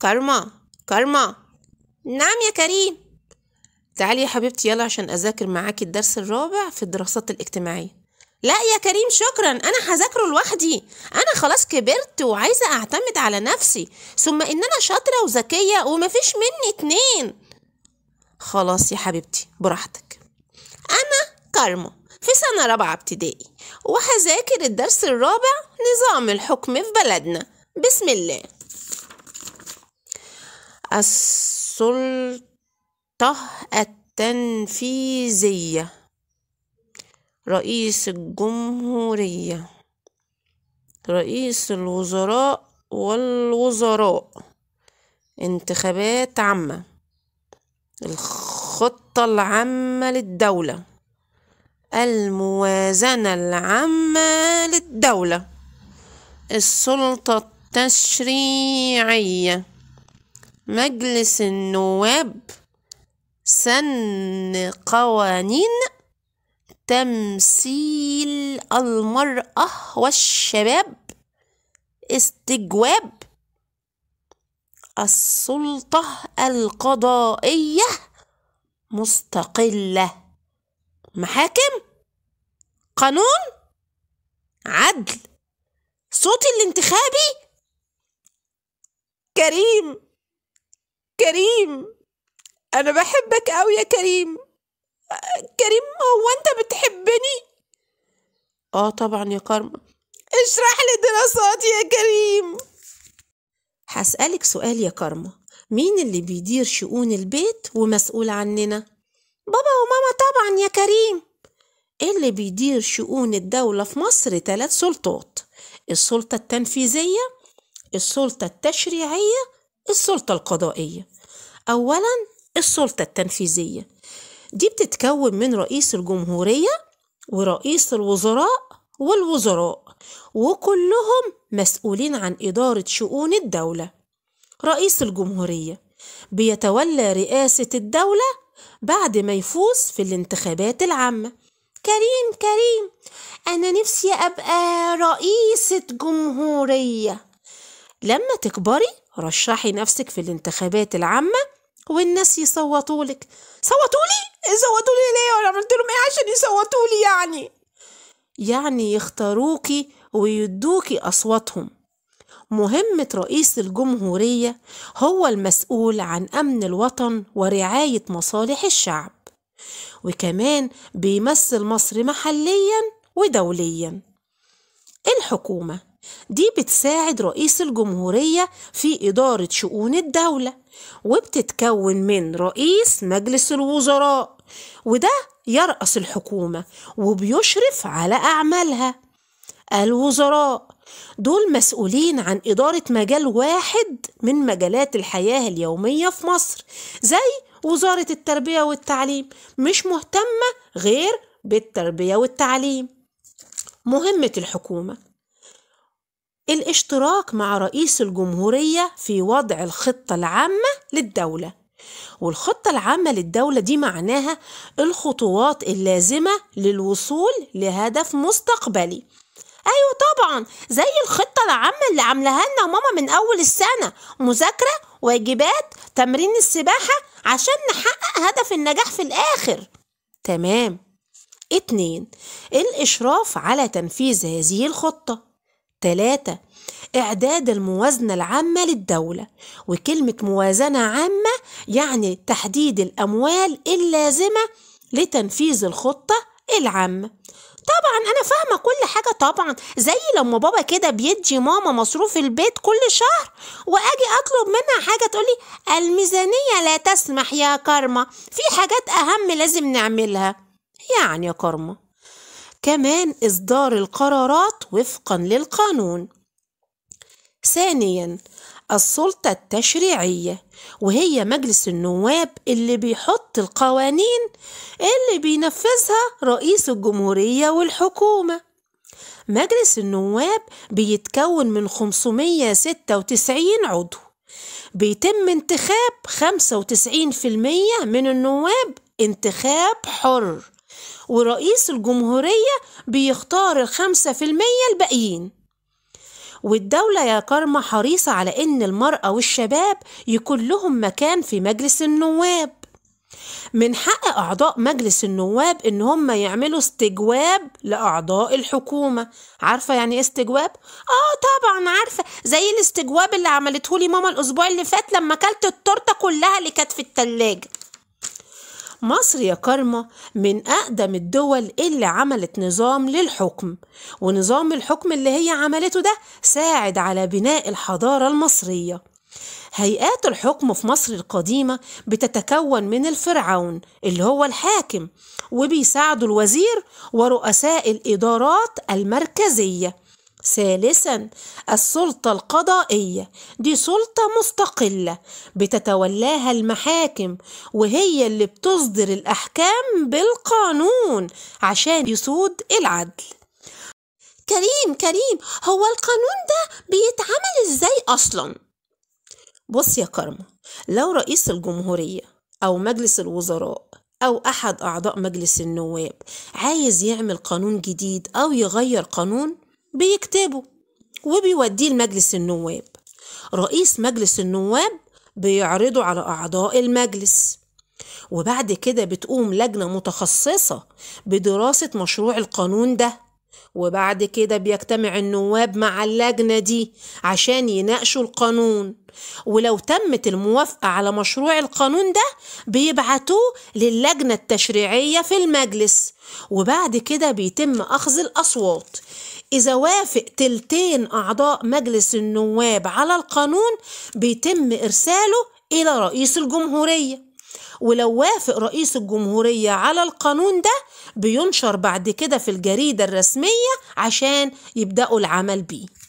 كارما كارما نعم يا كريم تعالي يا حبيبتي يلا عشان أذاكر معاكي الدرس الرابع في الدراسات الاجتماعية لا يا كريم شكرا أنا هذاكره لوحدي أنا خلاص كبرت وعايزة أعتمد على نفسي ثم إن أنا شاطرة وذكية ومفيش مني اتنين خلاص يا حبيبتي براحتك أنا كارما في سنة رابعة ابتدائي وهذاكر الدرس الرابع نظام الحكم في بلدنا بسم الله السلطة التنفيذية رئيس الجمهورية رئيس الوزراء والوزراء انتخابات عامة الخطة العامة للدولة الموازنة العامة للدولة السلطة التشريعية مجلس النواب سن قوانين تمثيل المرأة والشباب استجواب السلطة القضائية مستقلة محاكم قانون عدل صوت الانتخابي كريم كريم انا بحبك قوي يا كريم كريم هو انت بتحبني اه طبعا يا كارما اشرح لي دراساتي يا كريم هسألك سؤال يا كارما مين اللي بيدير شؤون البيت ومسؤول عننا بابا وماما طبعا يا كريم إيه اللي بيدير شؤون الدولة في مصر ثلاث سلطات السلطة التنفيذية السلطة التشريعية السلطة القضائية أولا السلطة التنفيذية دي بتتكون من رئيس الجمهورية ورئيس الوزراء والوزراء وكلهم مسؤولين عن إدارة شؤون الدولة رئيس الجمهورية بيتولى رئاسة الدولة بعد ما يفوز في الانتخابات العامة كريم كريم أنا نفسي أبقى رئيسة جمهورية لما تكبري رشحي نفسك في الانتخابات العامة والناس يصوتولك صوتولي؟ صوتولي لي ليه ولا عملت لهم إيه عشان يصوتولي يعني؟ يعني يختاروكي ويدوكي أصواتهم مهمة رئيس الجمهورية هو المسؤول عن أمن الوطن ورعاية مصالح الشعب وكمان بيمثل مصر محليا ودوليا الحكومة دي بتساعد رئيس الجمهورية في إدارة شؤون الدولة وبتتكون من رئيس مجلس الوزراء وده يرأس الحكومة وبيشرف على أعمالها الوزراء دول مسؤولين عن إدارة مجال واحد من مجالات الحياة اليومية في مصر زي وزارة التربية والتعليم مش مهتمة غير بالتربية والتعليم مهمة الحكومة الاشتراك مع رئيس الجمهورية في وضع الخطة العامة للدولة والخطة العامة للدولة دي معناها الخطوات اللازمة للوصول لهدف مستقبلي أيوة طبعا زي الخطة العامة اللي عاملاها لنا ماما من أول السنة مذاكرة واجبات تمرين السباحة عشان نحقق هدف النجاح في الآخر تمام اتنين الإشراف على تنفيذ هذه الخطة ثلاثة إعداد الموازنة العامة للدولة وكلمة موازنة عامة يعني تحديد الأموال اللازمة لتنفيذ الخطة العامة طبعا أنا فاهمة كل حاجة طبعا زي لما بابا كده بيدي ماما مصروف البيت كل شهر وأجي أطلب منها حاجة تقولي الميزانية لا تسمح يا كارما في حاجات أهم لازم نعملها يعني يا كارما كمان إصدار القرارات وفقًا للقانون. ثانيًا السلطة التشريعية وهي مجلس النواب اللي بيحط القوانين اللي بينفذها رئيس الجمهورية والحكومة مجلس النواب بيتكون من 596 عضو بيتم انتخاب 95% من النواب انتخاب حر ورئيس الجمهورية بيختار الخمسة في المية الباقيين والدولة يا كرمة حريصة على إن المرأة والشباب يكون لهم مكان في مجلس النواب من حق أعضاء مجلس النواب إن هم يعملوا استجواب لأعضاء الحكومة عارفة يعني إيه استجواب؟ آه طبعا عارفة زي الاستجواب اللي عملته لي ماما الأسبوع اللي فات لما كلت التورتة كلها اللي كانت في التلاجة مصر يا كارما من أقدم الدول اللي عملت نظام للحكم ونظام الحكم اللي هي عملته ده ساعد على بناء الحضارة المصرية هيئات الحكم في مصر القديمة بتتكون من الفرعون اللي هو الحاكم وبيساعده الوزير ورؤساء الإدارات المركزية ثالثا السلطة القضائية دي سلطة مستقلة بتتولاها المحاكم وهي اللي بتصدر الأحكام بالقانون عشان يسود العدل كريم كريم هو القانون ده بيتعمل ازاي أصلا؟ بص يا كرمة لو رئيس الجمهورية أو مجلس الوزراء أو أحد أعضاء مجلس النواب عايز يعمل قانون جديد أو يغير قانون بيكتبه وبيوديه لمجلس النواب رئيس مجلس النواب بيعرضه على أعضاء المجلس وبعد كده بتقوم لجنة متخصصة بدراسة مشروع القانون ده وبعد كده بيجتمع النواب مع اللجنة دي عشان يناقشوا القانون ولو تمت الموافقة على مشروع القانون ده بيبعتوه للجنة التشريعية في المجلس وبعد كده بيتم أخذ الأصوات إذا وافق تلتين أعضاء مجلس النواب على القانون بيتم إرساله إلى رئيس الجمهورية ولو وافق رئيس الجمهورية على القانون ده بينشر بعد كده في الجريدة الرسمية عشان يبدأوا العمل بيه